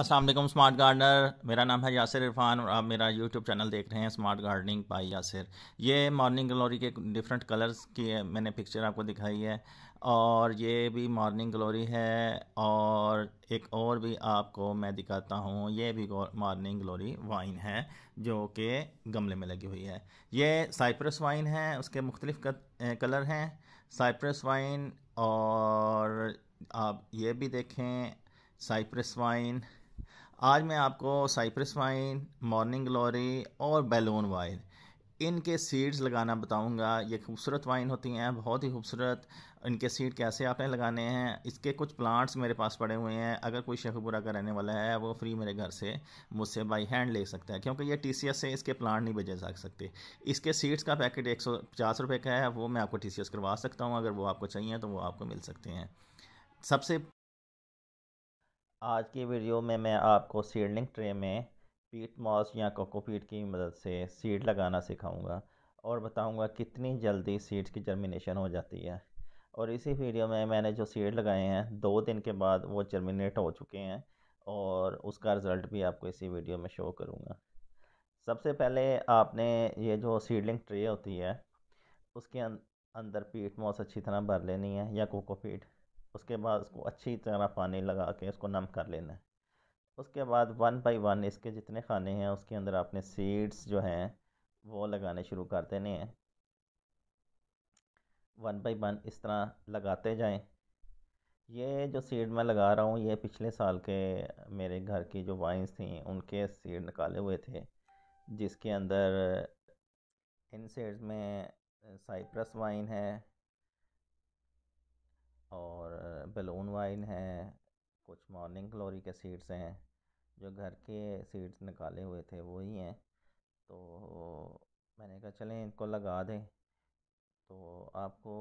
Aslam smart gardener मेरा नाम है यासिर इरफान और आप मेरा यूट्यूब चैनल देख रहे हैं स्मार्ट गार्डनिंग बाय यासिर ये मॉर्निंग ग्लोरी के डिफरेंट कलर्स की मैंने पिक्चर आपको दिखाई है और ये भी मॉर्निंग ग्लोरी है और एक और भी आपको मैं दिखाता हूँ ये भी मॉर्निंग ग्लोरी वाइन है जो कि गमले में लगी हुई है ये साइप्रस वाइन है उसके मुख्तलिफ कलर हैं साइप्रस वाइन और आप ये भी देखें साइप्रस वाइन आज मैं आपको साइप्रस वाइन मॉर्निंग ग्लोरी और बैलून वाइन इनके सीड्स लगाना बताऊंगा ये खूबसूरत वाइन होती हैं बहुत ही खूबसूरत इनके सीड कैसे आपने लगाने हैं इसके कुछ प्लांट्स मेरे पास पड़े हुए हैं अगर कोई शेखपुरा का रहने वाला है वो फ्री मेरे घर से मुझसे बाई हैंड ले सकता है क्योंकि ये टी से इसके प्लांट नहीं भेजे जा सकते इसके सीड्स का पैकेट एक सौ का है वो मैं आपको टी करवा सकता हूँ अगर वो आपको चाहिए तो वो आपको मिल सकते हैं सबसे आज की वीडियो में मैं आपको सीडलिंग ट्रे में पीट मॉस या कोकोपीट की मदद से सीड लगाना सिखाऊंगा और बताऊंगा कितनी जल्दी सीड्स की जर्मिनेशन हो जाती है और इसी वीडियो में मैंने जो सीड लगाए हैं दो दिन के बाद वो जर्मिनेट हो चुके हैं और उसका रिज़ल्ट भी आपको इसी वीडियो में शो करूँगा सबसे पहले आपने ये जो सीडलिंग ट्रे होती है उसके अं-, अंदर पीट मॉस अच्छी तरह भर लेनी है या कोकोपीट उसके बाद उसको अच्छी तरह पानी लगा के उसको नम कर लेना है उसके बाद वन बाई वन इसके जितने खाने हैं उसके अंदर आपने सीड्स जो हैं वो लगाने शुरू कर देने हैं वन बाई वन इस तरह लगाते जाएं ये जो सीड मैं लगा रहा हूँ ये पिछले साल के मेरे घर की जो वाइन्स थी उनके सीड निकाले हुए थे जिसके अंदर इन सीड्स में साइप्रस वाइन है और बलून वाइन है कुछ मॉर्निंग ग्लोरी के सीड्स हैं जो घर के सीड्स निकाले हुए थे वही हैं तो मैंने कहा चलें इनको लगा दें तो आपको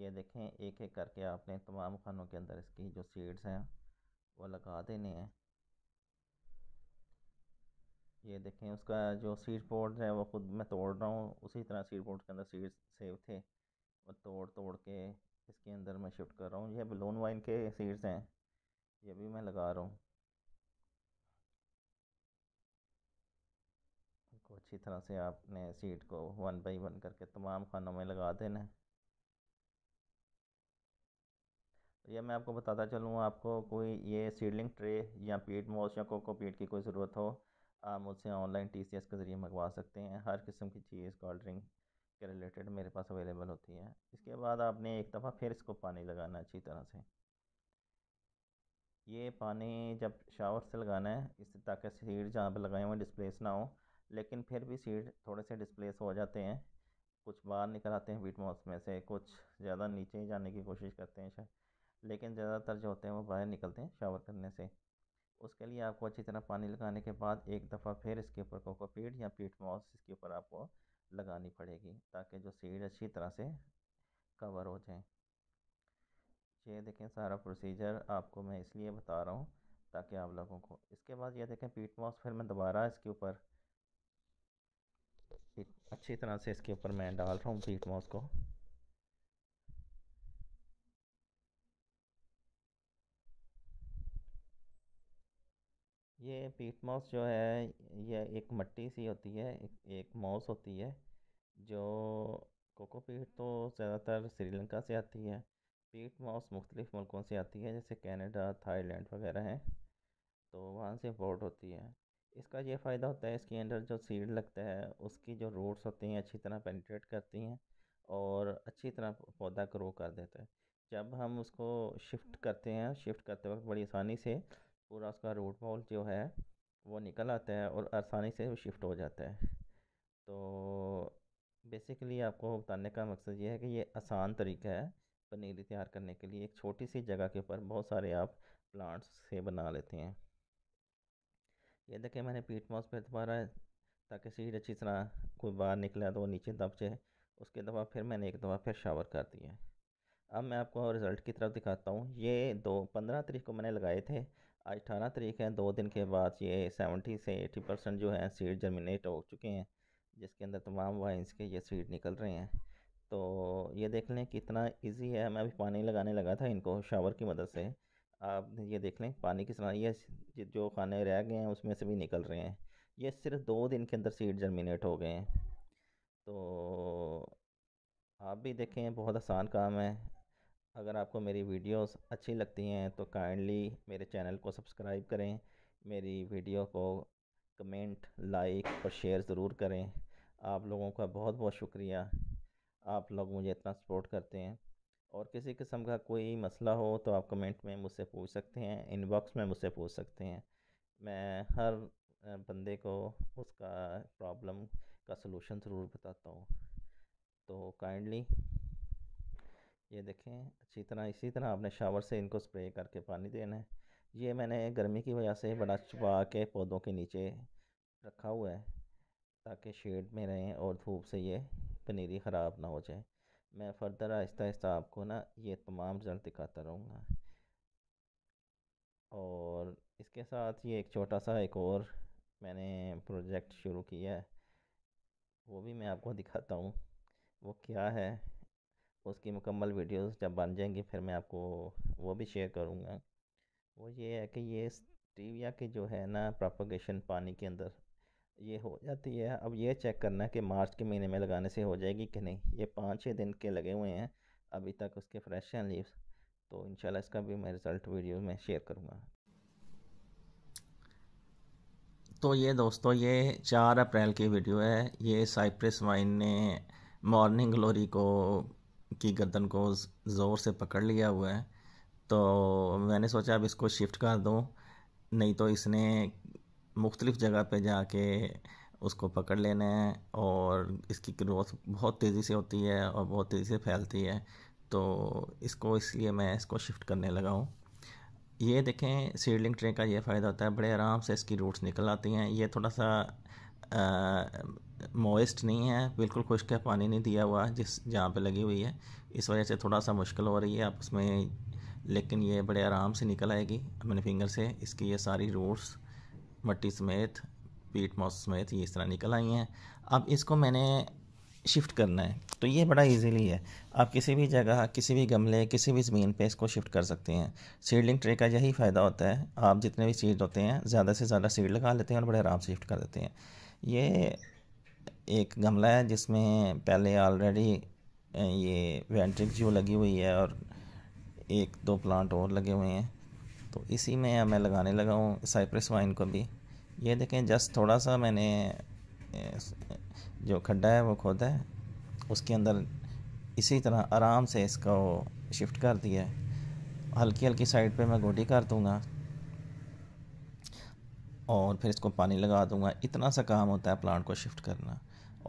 ये देखें एक एक करके आपने तमाम खानों के अंदर इसकी जो सीड्स हैं वो लगा देने हैं ये देखें उसका जो सीड बोर्ड है वो ख़ुद मैं तोड़ रहा हूँ उसी तरह सीड बोर्ड के अंदर सीड्स सेव थे और तोड़ तोड़ के इसके अंदर मैं शिफ्ट कर रहा हूँ यह बलून वाइन के सीड्स हैं ये भी मैं लगा रहा हूँ इनको अच्छी तरह से आपने सीड को वन बाई वन करके तमाम खानों में लगा देना है तो यह मैं आपको बताता चलूँ आपको कोई ये सीडलिंग ट्रे या पीट मोस या कोको पीट की कोई ज़रूरत हो आप मुझसे ऑनलाइन टी सी एस के ज़रिए मंगवा सकते हैं हर किस्म की चीज़ कोल्ड ड्रिंक के रिलेटेड मेरे पास अवेलेबल होती है इसके बाद आपने एक दफ़ा फिर इसको पानी लगाना अच्छी तरह से ये पानी जब शावर से लगाना है इससे ताकि सीड जहाँ पर लगाए हुए डिस्प्लेस ना हो लेकिन फिर भी सीड थोड़े से डिस्प्लेस हो जाते हैं कुछ बाहर निकल आते हैं बीट मॉस में से कुछ ज़्यादा नीचे ही जाने की कोशिश करते हैं शायद लेकिन ज़्यादातर जो होते हैं वो बाहर निकलते हैं शावर करने से उसके लिए आपको अच्छी तरह पानी लगाने के बाद एक दफ़ा फिर इसके ऊपर कोकोपीट या पीट मॉस इसके ऊपर आपको लगानी पड़ेगी ताकि जो सीड अच्छी तरह से कवर हो जाए ये देखें सारा प्रोसीजर आपको मैं इसलिए बता रहा हूँ ताकि आप लोगों को इसके बाद ये देखें पीट मॉस फिर मैं दोबारा इसके ऊपर अच्छी तरह से इसके ऊपर मैं डाल रहा हूँ पीट मॉस को ये पीट माउस जो है ये एक मट्टी सी होती है एक, एक माउस होती है जो कोको पीट तो ज़्यादातर श्रीलंका से आती है पीट माउस मुख्तलिफ़ मुल्कों से आती है जैसे कनाडा थाईलैंड वगैरह हैं तो वहाँ से इम्पोर्ट होती है इसका ये फ़ायदा होता है इसके अंदर जो सीड लगता है उसकी जो रूट्स होती हैं अच्छी तरह पेनिट्रेट करती हैं और अच्छी तरह पौधा ग्रो कर देता है जब हम उसको शिफ्ट करते हैं शिफ्ट करते वक्त बड़ी आसानी से पूरा उसका रूट बॉल जो है वो निकल आता है और आसानी से वो शिफ्ट हो जाता है तो बेसिकली आपको बताने का मकसद ये है कि ये आसान तरीका है पनीरी तैयार करने के लिए एक छोटी सी जगह के ऊपर बहुत सारे आप प्लांट्स से बना लेते हैं ये देखें मैंने पीट माउस पर दोबारा ताकि सीड अच्छी तरह कोई बाहर निकला तो वो नीचे दब जाए उसके दफ़ा फिर मैंने एक दफ़ा फिर शावर कर दिया अब मैं आपको रिज़ल्ट की तरफ दिखाता हूँ ये दो पंद्रह तारीख को मैंने लगाए थे आज अठारह तरीक है दो दिन के बाद ये सेवेंटी से एटी परसेंट जो है सीड जर्मिनेट हो चुके हैं जिसके अंदर तमाम वाइन्स के ये सीड निकल रहे हैं तो ये देख लें कितना इजी है मैं अभी पानी लगाने लगा था इनको शावर की मदद से आप ये देख लें पानी किस तरह ये जो खाने रह गए हैं उसमें से भी निकल रहे हैं ये सिर्फ दो दिन के अंदर सीड जर्मिनेट हो गए हैं तो आप भी देखें बहुत आसान काम है अगर आपको मेरी वीडियोस अच्छी लगती हैं तो काइंडली मेरे चैनल को सब्सक्राइब करें मेरी वीडियो को कमेंट लाइक और शेयर ज़रूर करें आप लोगों का बहुत बहुत शुक्रिया आप लोग मुझे इतना सपोर्ट करते हैं और किसी किस्म का कोई मसला हो तो आप कमेंट में मुझसे पूछ सकते हैं इनबॉक्स में मुझसे पूछ सकते हैं मैं हर बंदे को उसका प्रॉब्लम का सलूशन ज़रूर बताता हूँ तो काइंडली ये देखें अच्छी तरह इसी तरह आपने शावर से इनको स्प्रे करके पानी देना है ये मैंने गर्मी की वजह से बड़ा छुपा के पौधों के नीचे रखा हुआ है ताकि शेड में रहें और धूप से ये पनीरी ख़राब ना हो जाए मैं फर्दर आहिस्ता आहिस्ता आपको ना ये तमाम रिजल्ट दिखाता रहूँगा और इसके साथ ये एक छोटा सा एक और मैंने प्रोजेक्ट शुरू किया है वो भी मैं आपको दिखाता हूँ वो क्या है उसकी मुकम्मल वीडियोस जब बन जाएंगी फिर मैं आपको वो भी शेयर करूँगा वो ये है कि ये स्टीविया की जो है ना प्रोपोगेशन पानी के अंदर ये हो जाती है अब ये चेक करना कि मार्च के महीने में लगाने से हो जाएगी कि नहीं ये पाँच छः दिन के लगे हुए हैं अभी तक उसके फ्रेश हैं लीव्स तो इंशाल्लाह इसका भी मैं रिज़ल्ट वीडियो में शेयर करूँगा तो ये दोस्तों ये चार अप्रैल की वीडियो है ये साइप्रस वाइन ने मॉर्निंग ग्लोरी को की गर्दन को ज़ोर से पकड़ लिया हुआ है तो मैंने सोचा अब इसको शिफ्ट कर दूँ नहीं तो इसने मुख्तलिफ़ जगह पे जाके उसको पकड़ लेना है और इसकी ग्रोथ बहुत तेज़ी से होती है और बहुत तेज़ी से फैलती है तो इसको इसलिए मैं इसको शिफ्ट करने लगा हूँ ये देखें सीडलिंग ट्रे का ये फ़ायदा होता है बड़े आराम से इसकी रूट्स निकल आती हैं ये थोड़ा सा मोइस्ट नहीं है बिल्कुल खुश्क है पानी नहीं दिया हुआ जिस जहाँ पे लगी हुई है इस वजह से थोड़ा सा मुश्किल हो रही है आप उसमें लेकिन ये बड़े आराम से निकल आएगी अपने फिंगर से इसकी ये सारी रूट्स मट्टी समेत पीट मॉस समेत ये इस तरह निकल आई हैं अब इसको मैंने शिफ्ट करना है तो ये बड़ा इजीली है आप किसी भी जगह किसी भी गमले किसी भी ज़मीन पे इसको शिफ्ट कर सकते हैं सीडलिंग ट्रे का यही फ़ायदा होता है आप जितने भी सीड होते हैं ज़्यादा से ज़्यादा सीड लगा लेते हैं और बड़े आराम से शिफ्ट कर देते हैं ये एक गमला है जिसमें पहले ऑलरेडी ये वेंट्रिक जो लगी हुई है और एक दो प्लांट और लगे हुए हैं तो इसी में मैं लगाने लगा हूँ साइप्रस वाइन को भी ये देखें जस्ट थोड़ा सा मैंने जो खड्डा है वो खोदा है उसके अंदर इसी तरह आराम से इसको शिफ्ट कर दिया है हल्की हल्की साइड पे मैं गोटी कर दूँगा और फिर इसको पानी लगा दूंगा इतना सा काम होता है प्लांट को शिफ्ट करना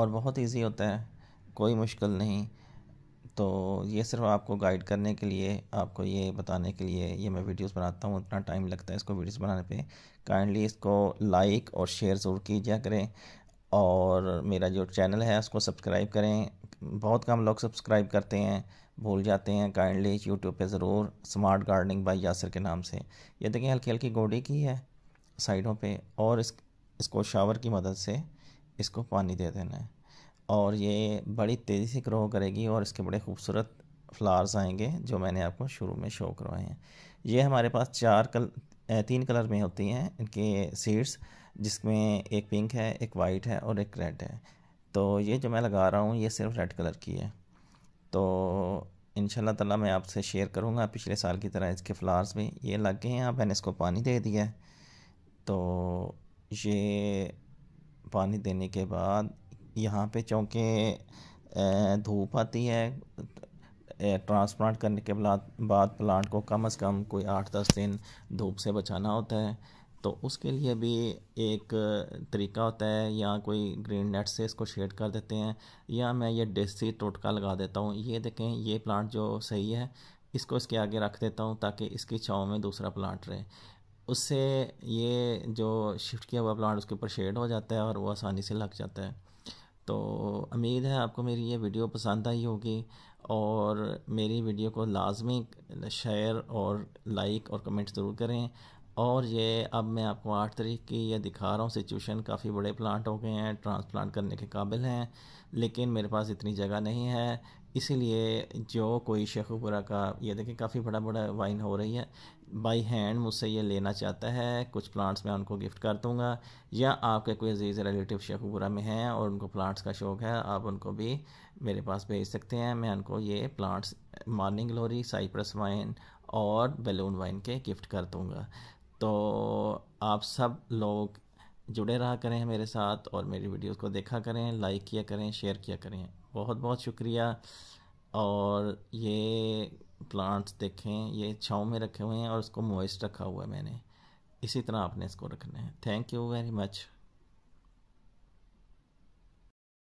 और बहुत इजी होता है कोई मुश्किल नहीं तो ये सिर्फ आपको गाइड करने के लिए आपको ये बताने के लिए ये मैं वीडियोस बनाता हूँ इतना टाइम लगता है इसको वीडियोस बनाने पे काइंडली इसको लाइक और शेयर ज़रूर कीजिए करें और मेरा जो चैनल है उसको सब्सक्राइब करें बहुत कम लोग सब्सक्राइब करते हैं भूल जाते हैं काइंडली यूट्यूब पे ज़रूर स्मार्ट गार्डनिंग बाई यासर के नाम से ये देखें हल्की हल्की गोडी की है साइडों पे और इस इसको शावर की मदद से इसको पानी दे देना है और ये बड़ी तेज़ी से ग्रो करेगी और इसके बड़े खूबसूरत फ्लावर्स आएंगे जो मैंने आपको शुरू में शो करवाए हैं ये हमारे पास चार कल तीन कलर में होती हैं इनके सीड्स जिसमें एक पिंक है एक वाइट है और एक रेड है तो ये जो मैं लगा रहा हूँ ये सिर्फ रेड कलर की है तो इन ताला मैं आपसे शेयर करूँगा पिछले साल की तरह इसके फ्लावर्स भी ये लग गए हैं मैंने इसको पानी दे दिया है तो ये पानी देने के बाद यहाँ पे चूँकि धूप आती है ट्रांसप्लांट करने के बाद प्लांट को कम से कम कोई आठ दस दिन धूप से बचाना होता है तो उसके लिए भी एक तरीका होता है या कोई ग्रीन नेट से इसको शेड कर देते हैं या मैं ये डेसी टोटका लगा देता हूँ ये देखें ये प्लांट जो सही है इसको इसके आगे रख देता हूँ ताकि इसकी छाँव में दूसरा प्लांट रहे उससे ये जो शिफ्ट किया हुआ प्लांट उसके ऊपर शेड हो जाता है और वो आसानी से लग जाता है तो उम्मीद है आपको मेरी ये वीडियो पसंद आई होगी और मेरी वीडियो को लाजमी शेयर और लाइक और कमेंट ज़रूर करें और ये अब मैं आपको आठ तरीक़ की ये दिखा रहा हूँ सिचुएशन काफ़ी बड़े प्लांट हो गए हैं ट्रांसप्लांट करने के काबिल हैं लेकिन मेरे पास इतनी जगह नहीं है इसीलिए जो कोई शेखुपुरा का ये देखें काफ़ी बड़ा बड़ा वाइन हो रही है बाई हैंड मुझसे ये लेना चाहता है कुछ प्लांट्स मैं उनको गिफ्ट कर दूँगा या आपके कोई अजीज़ रिलेटिव शेखुपुरा में हैं और उनको प्लांट्स का शौक़ है आप उनको भी मेरे पास भेज सकते हैं मैं उनको ये plants morning glory cypress vine और बैलून वाइन के गिफ्ट कर दूँगा तो आप सब लोग जुड़े रहा करें मेरे साथ और मेरी वीडियोस को देखा करें लाइक किया करें शेयर किया करें बहुत बहुत शुक्रिया और ये प्लांट्स देखें ये छाँव में रखे हुए हैं और उसको मोइस्ट रखा हुआ है मैंने इसी तरह आपने इसको रखना है थैंक यू वेरी मच